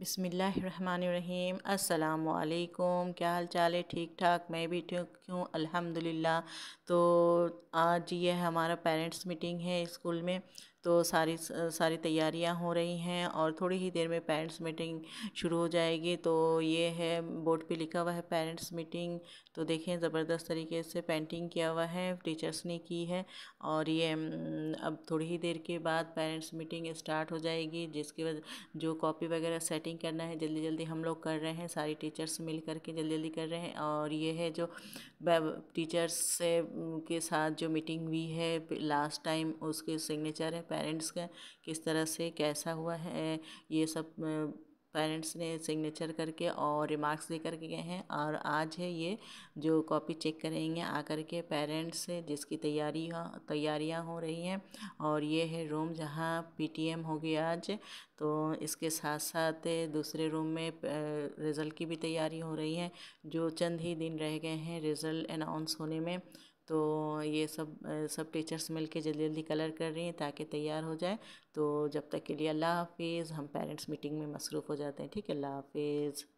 बिसमीम् अल्लाम क्या हाल चाल है ठीक ठाक मैं भी ठीक हूँ अल्हम्दुलिल्लाह तो आज ये हमारा पेरेंट्स मीटिंग है स्कूल में तो सारी सारी तैयारियां हो रही हैं और थोड़ी ही देर में पेरेंट्स मीटिंग शुरू हो जाएगी तो ये है बोर्ड पे लिखा हुआ है पेरेंट्स मीटिंग तो देखें ज़बरदस्त तरीके से पेंटिंग किया हुआ है टीचर्स ने की है और ये अब थोड़ी ही देर के बाद पेरेंट्स मीटिंग स्टार्ट हो जाएगी जिसके वजह जो कॉपी वगैरह सेटिंग करना है जल्दी जल्दी हम लोग कर रहे हैं सारी टीचर्स मिल करके जल्दी जल्दी कर रहे हैं और ये है जो टीचर्स के साथ जो मीटिंग हुई है लास्ट टाइम उसके सिग्नेचर है पेरेंट्स का किस तरह से कैसा हुआ है ये सब पेरेंट्स ने सिग्नेचर करके और रिमार्क्स लेकर के गए हैं और आज है ये जो कॉपी चेक करेंगे आकर के पेरेंट्स जिसकी तैयारी तैयारियां हो रही हैं और ये है रूम जहां पीटीएम होगी आज तो इसके साथ साथ दूसरे रूम में रिज़ल्ट की भी तैयारी हो रही है जो चंद ही दिन रह गए हैं रिज़ल्ट अनाउंस होने में तो ये सब सब टीचर्स मिल के जल्दी जल्दी कलर कर रही हैं ताकि तैयार हो जाए तो जब तक के लिए अल्लाह हाफिज़ हम पेरेंट्स मीटिंग में मसरूफ़ हो जाते हैं ठीक है अल्लाह हाफिज़